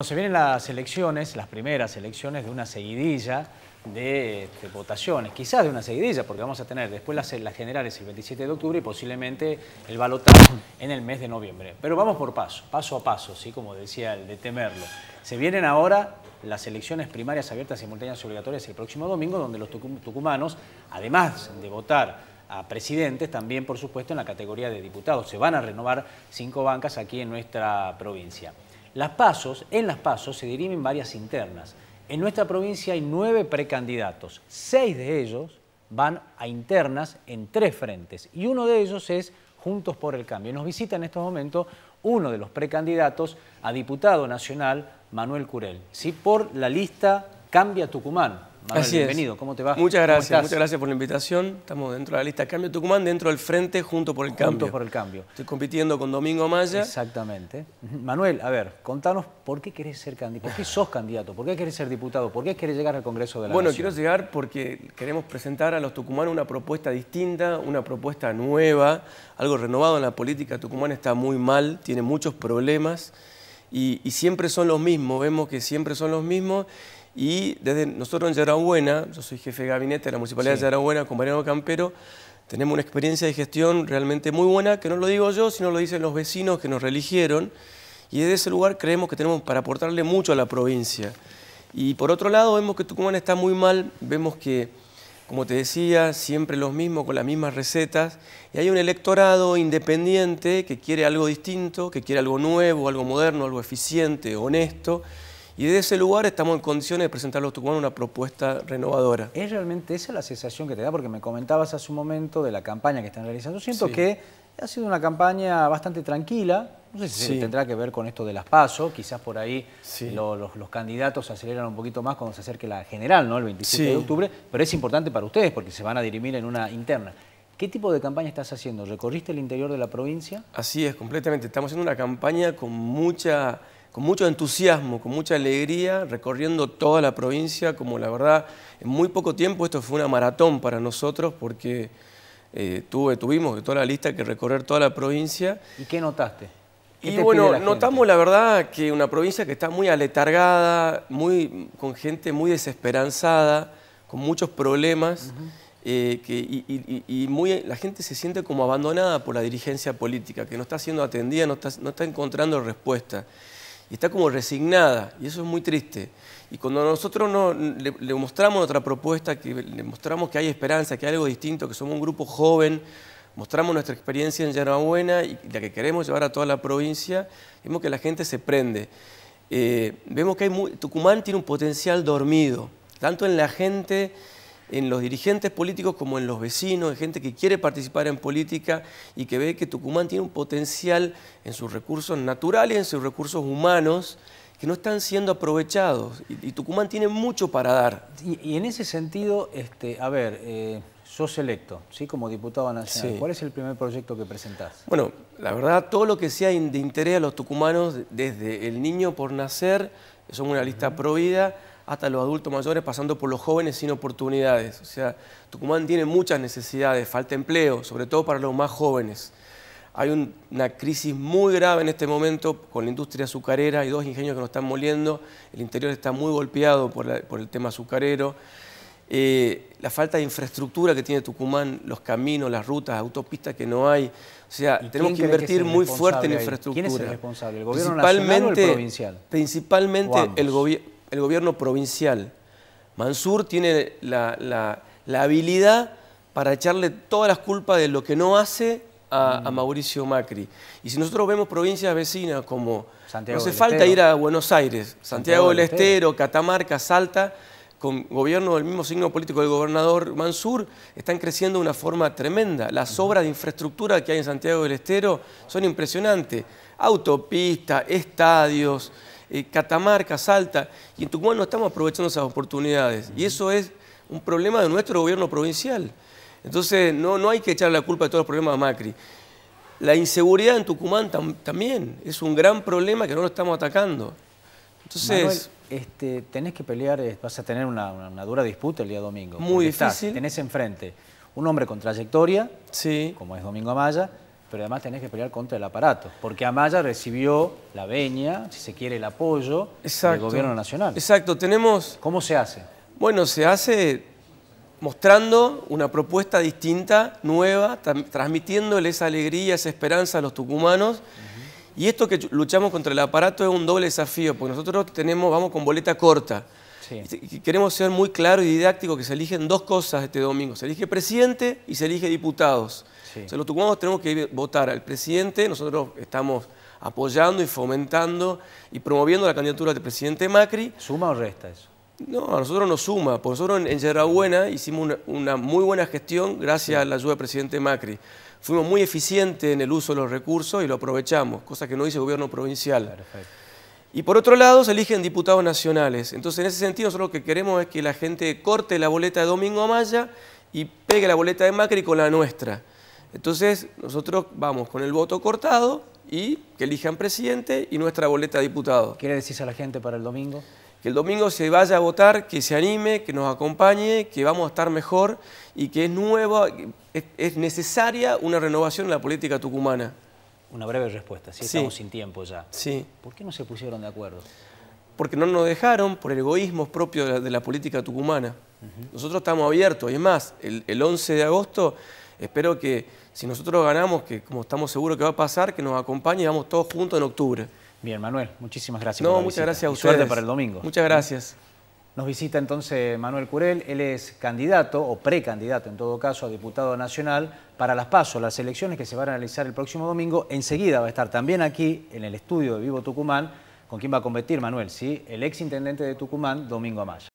Se vienen las elecciones, las primeras elecciones de una seguidilla de, este, votaciones, quizás de una seguidilla, porque vamos a tener después las, generales el 27 de octubre y posiblemente el balotaje en el mes de noviembre. Pero vamos por paso, paso a paso, ¿sí? como decía el de temerlo. Se vienen ahora las elecciones primarias abiertas simultáneas y obligatorias el próximo domingo, donde los tucumanos, además de votar a presidentes, también por supuesto en la categoría de diputados, se van a renovar cinco bancas aquí en nuestra provincia. Las pasos, en las pasos se dirimen varias internas. En nuestra provincia hay nueve precandidatos. Seis de ellos van a internas en tres frentes y uno de ellos es Juntos por el Cambio. Nos visita en estos momentos uno de los precandidatos a diputado nacional, Manuel Curel, ¿sí? por la lista Cambia Tucumán. Manuel, Así bienvenido, ¿cómo te va? Muchas gracias, muchas gracias por la invitación. Estamos dentro de la lista Cambio Tucumán, dentro del Frente Junto por el Junto por el Cambio. Estoy compitiendo con Domingo Maya. Exactamente. Manuel, a ver, contanos por qué querés ser candidato, por qué sos candidato, por qué querés ser diputado, por qué querés llegar al Congreso de la bueno, Nación. Bueno, quiero llegar porque queremos presentar a los tucumanos una propuesta distinta, una propuesta nueva, algo renovado en la política. Tucumán está muy mal, tiene muchos problemas y, siempre son los mismos, vemos que siempre son los mismos. Y desde nosotros en Yarabuena, yo soy jefe de gabinete de la Municipalidad de Yarabuena con Mariano Campero, tenemos una experiencia de gestión realmente muy buena, que no lo digo yo, sino lo dicen los vecinos que nos religieron Y desde ese lugar creemos que tenemos para aportarle mucho a la provincia. Y por otro lado, vemos que Tucumán está muy mal, vemos que como te decía, siempre los mismos, con las mismas recetas, y hay un electorado independiente que quiere algo distinto, que quiere algo nuevo, algo moderno, algo eficiente, honesto, y desde ese lugar estamos en condiciones de presentar a los una propuesta renovadora. ¿Es realmente esa la sensación que te da? Porque me comentabas hace un momento de la campaña que están realizando. Siento que ha sido una campaña bastante tranquila, no sé si tendrá que ver con esto de las PASO, quizás por ahí los, los, candidatos aceleran un poquito más cuando se acerque la general, ¿no? El 27 de octubre, pero es importante para ustedes porque se van a dirimir en una interna. ¿Qué tipo de campaña estás haciendo? ¿Recorriste el interior de la provincia? Así es, completamente. Estamos haciendo una campaña con, mucha, con mucho entusiasmo, con mucha alegría, recorriendo toda la provincia, como la verdad, en muy poco tiempo esto fue una maratón para nosotros porque eh, tuvimos de tuvimos toda la lista que recorrer toda la provincia. ¿Y qué notaste? Y bueno, notamos la verdad que una provincia que está muy aletargada, muy, con gente muy desesperanzada, con muchos problemas, eh, que, y, muy, la gente se siente como abandonada por la dirigencia política, que no está siendo atendida, no está, encontrando respuesta. Y está como resignada, y eso es muy triste. Y cuando nosotros le, mostramos otra propuesta, que le mostramos que hay esperanza, que hay algo distinto, que somos un grupo joven, mostramos nuestra experiencia en Buena y la que queremos llevar a toda la provincia, vemos que la gente se prende. Eh, vemos que hay Tucumán tiene un potencial dormido, tanto en la gente, en los dirigentes políticos como en los vecinos, en gente que quiere participar en política y que ve que Tucumán tiene un potencial en sus recursos naturales, en sus recursos humanos, que no están siendo aprovechados. Y, Tucumán tiene mucho para dar. Y, en ese sentido, este, a ver, eh, Sos electo, ¿sí? Como diputado nacional. ¿Cuál es el primer proyecto que presentás? Bueno, la verdad, todo lo que sea de interés a los tucumanos, desde el niño por nacer, somos una lista prohibida, hasta los adultos mayores, pasando por los jóvenes sin oportunidades. O sea, Tucumán tiene muchas necesidades, falta empleo, sobre todo para los más jóvenes. Hay una crisis muy grave en este momento con la industria azucarera, hay dos ingenios que nos están moliendo, el interior está muy golpeado por el tema azucarero. Eh, la falta de infraestructura que tiene Tucumán, los caminos, las rutas, autopistas que no hay. O sea, tenemos que invertir muy fuerte en infraestructura. ¿Quién es el responsable? ¿El gobierno provincial? Principalmente el, gobierno provincial. Mansur tiene la, habilidad para echarle todas las culpas de lo que no hace a, mm. Mauricio Macri. Y si nosotros vemos provincias vecinas como... Santiago no hace falta ir a Buenos Aires, Santiago, del Estero, Catamarca, Salta con gobierno del mismo signo político del gobernador Mansur, están creciendo de una forma tremenda. Las obras de infraestructura que hay en Santiago del Estero son impresionantes. Autopistas, estadios, eh, Catamarca, Salta. Y en Tucumán no estamos aprovechando esas oportunidades. Y eso es un problema de nuestro gobierno provincial. Entonces no, no hay que echar la culpa de todos los problemas de Macri. La inseguridad en Tucumán también es un gran problema que no lo estamos atacando. Entonces... Este, tenés que pelear, eh, vas a tener una, dura disputa el día domingo. Muy difícil. tenés enfrente un hombre con trayectoria, como es Domingo Amaya, pero además tenés que pelear contra el aparato, porque Amaya recibió la veña, si se quiere, el apoyo del gobierno nacional. Exacto, tenemos... ¿Cómo se hace? Bueno, se hace mostrando una propuesta distinta, nueva, transmitiéndole esa alegría, esa esperanza a los tucumanos. Y esto que luchamos contra el aparato es un doble desafío, porque nosotros tenemos, vamos con boleta corta. Queremos ser muy claros y didácticos que se eligen dos cosas este domingo. Se elige presidente y se elige diputados. se los tucumanos tenemos que votar al presidente, nosotros estamos apoyando y fomentando y promoviendo la candidatura del presidente Macri. ¿Suma o resta eso? No, a nosotros nos suma, Por nosotros en Yerrabuena hicimos una, muy buena gestión gracias a la ayuda del presidente Macri fuimos muy eficientes en el uso de los recursos y lo aprovechamos, cosa que no dice el gobierno provincial. Y por otro lado, se eligen diputados nacionales. Entonces, en ese sentido, nosotros lo que queremos es que la gente corte la boleta de Domingo Amaya y pegue la boleta de Macri con la nuestra. Entonces, nosotros vamos con el voto cortado y que elijan presidente y nuestra boleta de diputado. ¿Quiere decirse a la gente para el domingo? que el domingo se vaya a votar, que se anime, que nos acompañe, que vamos a estar mejor y que es nueva, es, necesaria una renovación en la política tucumana. Una breve respuesta, si estamos sin tiempo ya. Sí. ¿Por qué no se pusieron de acuerdo? Porque no nos dejaron por el egoísmo propio de la, política tucumana. Nosotros estamos abiertos, y es más, el, 11 de agosto espero que si nosotros ganamos, que como estamos seguros que va a pasar, que nos acompañe y vamos todos juntos en octubre. Bien, Manuel, muchísimas gracias. No, por la muchas gracias a ustedes. suerte para el domingo. Muchas gracias. Nos visita entonces Manuel Curel, él es candidato o precandidato en todo caso a diputado nacional para las PASO, las elecciones que se van a realizar el próximo domingo. Enseguida va a estar también aquí en el estudio de Vivo Tucumán, con quien va a competir Manuel, ¿sí? el exintendente de Tucumán, Domingo Amaya.